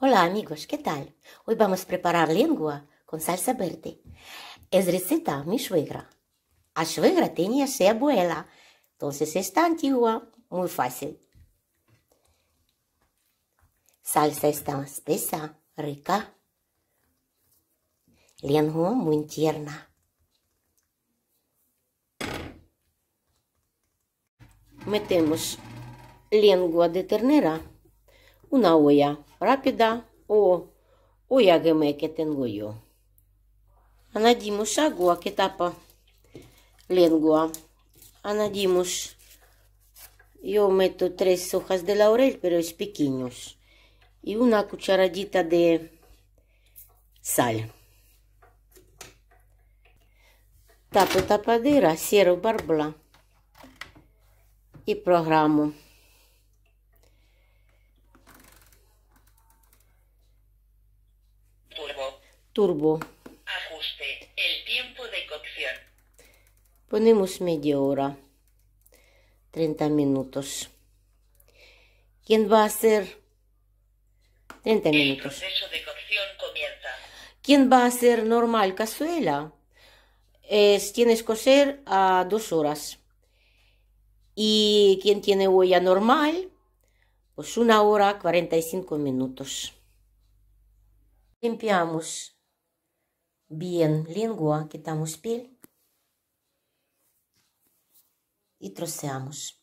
Olá amigos, que tal? Hoy vamos preparar lengua com salsa verde. Es receta minha suegra. A suegra tenía su abuela, entonces está antiga, muito fácil. Salsa está espessa, rica. Lengua muito tierna. Metemos lengua de ternera. una olla rápida o olla que tengo yo. Añadimos agua que tapa lengua. Añadimos, yo meto tres hojas de laurel, pero es pequeños. Y una cucharadita de sal. Tapo tapadera, cierro barbla. y programo turbo. Ajuste el tiempo de cocción. Ponemos media hora, 30 minutos. ¿Quién va a hacer? 30 minutos. El proceso de cocción comienza. ¿Quién va a hacer normal cazuela? Es, tienes que a dos horas. Y quién tiene huella normal, pues una hora 45 minutos. Limpiamos bien lengua, quitamos piel y troceamos.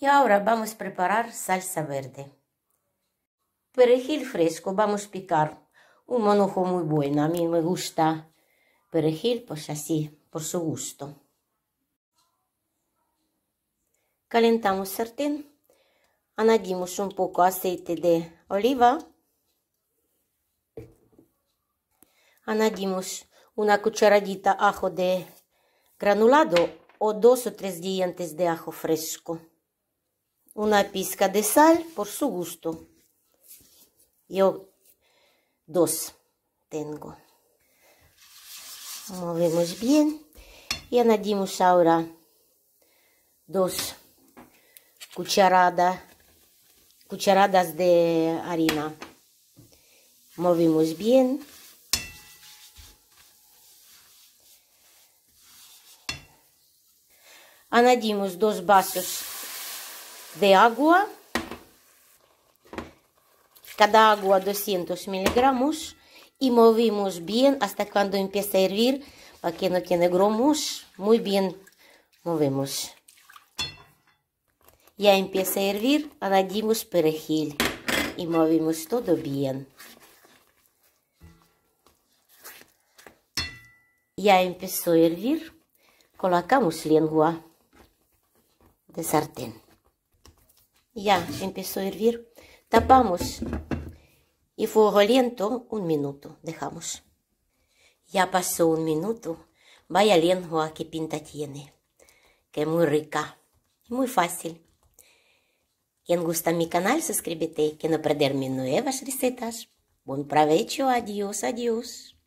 Y ahora vamos a preparar salsa verde. Perejil fresco, vamos a picar un manojo muy bueno. A mí me gusta perejil, pues así, por su gusto. Calentamos sartén, añadimos un poco aceite de oliva añadimos una cucharadita ajo de granulado o dos o tres dientes de ajo fresco, una pizca de sal por su gusto. Yo dos tengo. Movemos bien y añadimos ahora dos cucharadas cucharadas de harina. Movemos bien. añadimos dos vasos de agua, cada agua 200 miligramos y movimos bien hasta cuando empiece a hervir para que no tiene grumos, muy bien movemos. Ya empieza a hervir, añadimos perejil y movimos todo bien. Ya empezó a hervir, colocamos lengua de sartén. Ya empezó a hervir. Tapamos y fuego lento un minuto. Dejamos. Ya pasó un minuto. Vaya lengua que pinta tiene. Que muy rica. Y muy fácil. Quien gusta mi canal, suscríbete que no perder mis nuevas recetas. Buen provecho. Adiós, adiós.